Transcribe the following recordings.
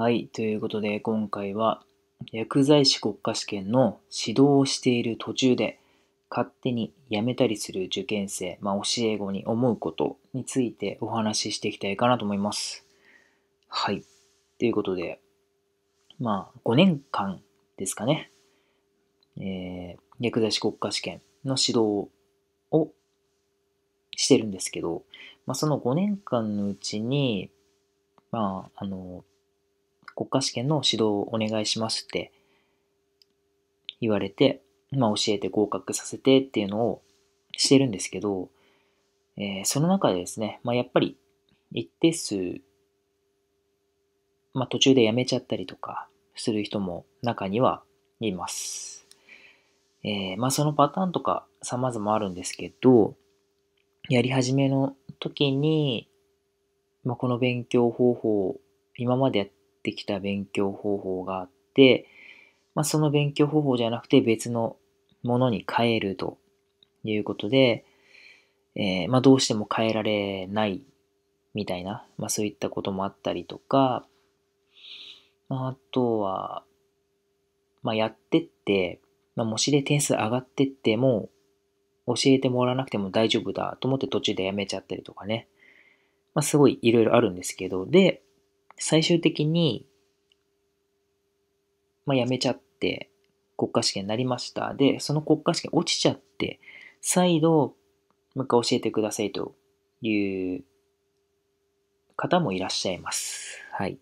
はい。ということで、今回は薬剤師国家試験の指導をしている途中で、勝手に辞めたりする受験生、まあ、教え子に思うことについてお話ししていきたいかなと思います。はい。ということで、まあ、5年間ですかね、えー、薬剤師国家試験の指導をしてるんですけど、まあ、その5年間のうちに、まあ、あの、国家試験の指導をお願いしますって言われて、まあ、教えて合格させてっていうのをしてるんですけど、えー、その中でですね、まあ、やっぱり一定数、まあ、途中で辞めちゃったりとかする人も中にはいます。えー、まあ、そのパターンとか様々あるんですけど、やり始めの時に、まあ、この勉強方法、今までやっってきた勉強方法があって、まあ、その勉強方法じゃなくて別のものに変えるということで、えー、まあ、どうしても変えられないみたいな、まあ、そういったこともあったりとか、あとは、まあ、やってって、まあ、模試で点数上がってっても、教えてもらわなくても大丈夫だと思って途中でやめちゃったりとかね。まあ、すごいいろいろあるんですけど、で、最終的に、まあ、辞めちゃって、国家試験になりました。で、その国家試験落ちちゃって、再度、もう一回教えてくださいという方もいらっしゃいます。はい。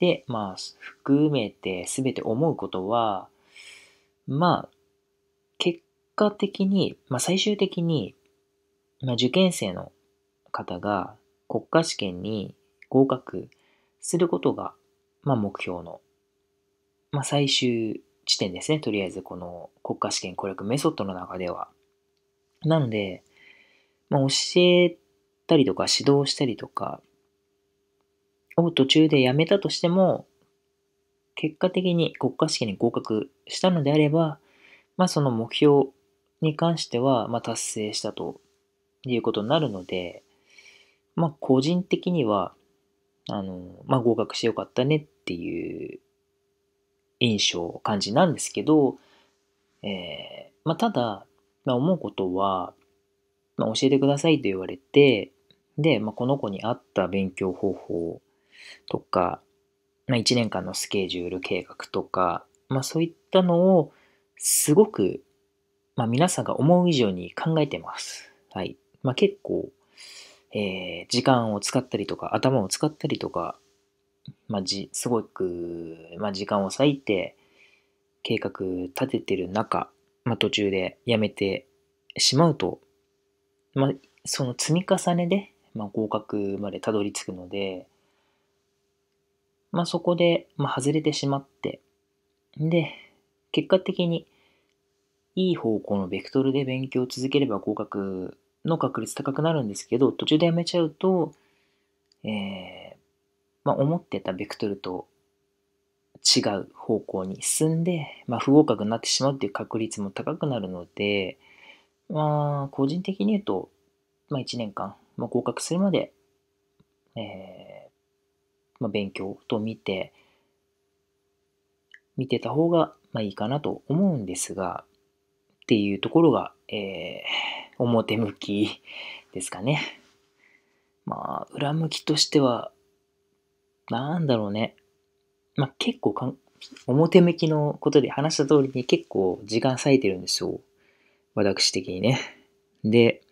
で、まあ、含めて全て思うことは、まあ、結果的に、まあ最終的に、まあ受験生の方が国家試験に合格することが、まあ、目標の、まあ、最終地点ですね。とりあえず、この国家試験攻略メソッドの中では。なので、まあ、教えたりとか指導したりとかを途中でやめたとしても、結果的に国家試験に合格したのであれば、まあ、その目標に関しては、まあ、達成したということになるので、まあ、個人的には、あの、まあ、合格してよかったねっていう印象、感じなんですけど、えー、まあ、ただ、まあ、思うことは、ま教えてくださいと言われて、で、まあ、この子に合った勉強方法とか、まあ、1年間のスケジュール計画とか、まあ、そういったのをすごく、まあ、皆さんが思う以上に考えてます。はい。まあ、結構えー、時間を使ったりとか、頭を使ったりとか、まあ、じ、すごく、まあ、時間を割いて、計画立ててる中、まあ、途中でやめてしまうと、まあ、その積み重ねで、まあ、合格までたどり着くので、まあ、そこで、まあ、外れてしまって、で、結果的に、いい方向のベクトルで勉強を続ければ合格の確率高くなるんですけど、途中でやめちゃうと、えー、まあ、思ってたベクトルと違う方向に進んで、まあ、不合格になってしまうっていう確率も高くなるので、まあ、個人的に言うと、まあ、1年間、まあ、合格するまで、えー、まあ、勉強と見て、見てた方が、まあ、いいかなと思うんですが、っていうところが、えー、表向きですかね。まあ、裏向きとしては、なんだろうね。まあ、結構かん、表向きのことで話した通りに結構時間割いてるんですよ。私的にね。で、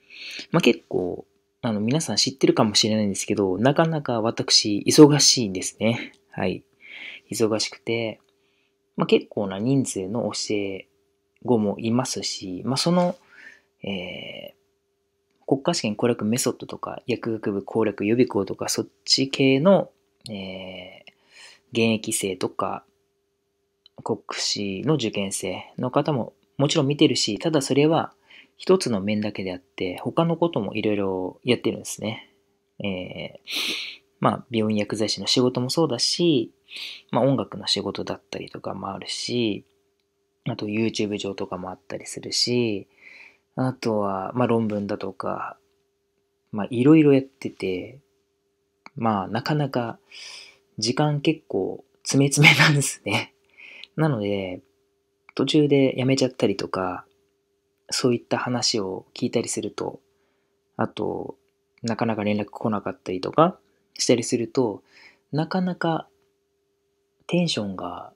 まあ、結構、あの、皆さん知ってるかもしれないんですけど、なかなか私、忙しいんですね。はい。忙しくて、まあ、結構な人数の教え子もいますし、まあ、そのえー、国家試験攻略メソッドとか、薬学部攻略予備校とか、そっち系の、えー、現役生とか、国試の受験生の方ももちろん見てるし、ただそれは一つの面だけであって、他のこともいろいろやってるんですね。えー、まあ、病院薬剤師の仕事もそうだし、まあ、音楽の仕事だったりとかもあるし、あと YouTube 上とかもあったりするし、あとは、まあ、論文だとか、まあ、いろいろやってて、まあ、なかなか時間結構詰め詰めなんですね。なので、途中で辞めちゃったりとか、そういった話を聞いたりすると、あと、なかなか連絡来なかったりとかしたりすると、なかなかテンションが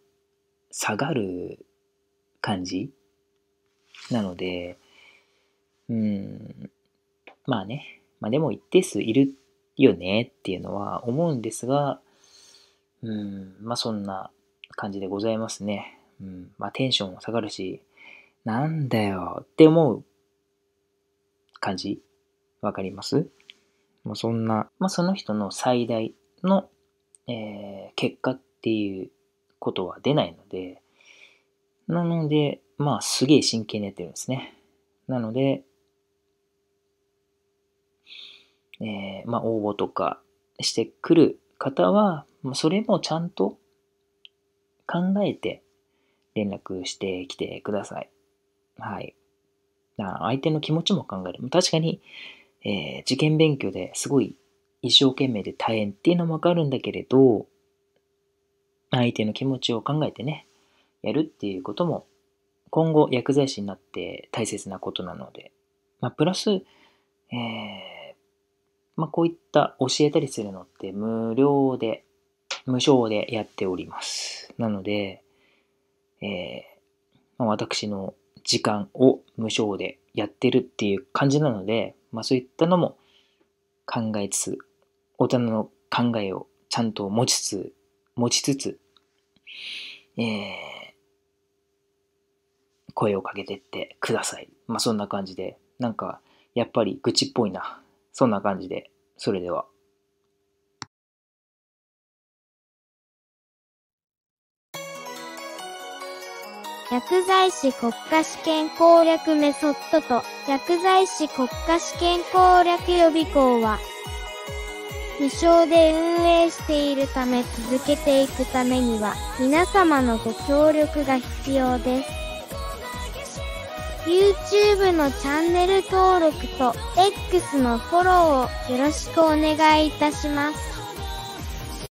下がる感じなので、うん、まあね、まあでも一定数いるよねっていうのは思うんですが、うん、まあそんな感じでございますね。うん、まあテンションも下がるし、なんだよって思う感じ、わかりますまあそんな、まあその人の最大の、えー、結果っていうことは出ないので、なので、まあすげえ真剣にやってるんですね。なので、えー、まあ、応募とかしてくる方は、それもちゃんと考えて連絡してきてください。はい。相手の気持ちも考える。確かに、えー、受験勉強ですごい一生懸命で大変っていうのもわかるんだけれど、相手の気持ちを考えてね、やるっていうことも、今後薬剤師になって大切なことなので、まあ、プラス、えーまあ、こういった教えたりするのって無料で、無償でやっております。なので、えー、まあ、私の時間を無償でやってるっていう感じなので、まあ、そういったのも考えつつ、大人の考えをちゃんと持ちつつ、持ちつつ、えー、声をかけてってください。まあ、そんな感じで、なんか、やっぱり愚痴っぽいな。そんな感じで、それでは。薬剤師国家試験攻略メソッドと薬剤師国家試験攻略予備校は無償で運営しているため続けていくためには皆様のご協力が必要です。YouTube のチャンネル登録と X のフォローをよろしくお願いいたします。